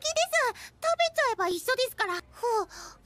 です食べちゃえば一緒ですからふう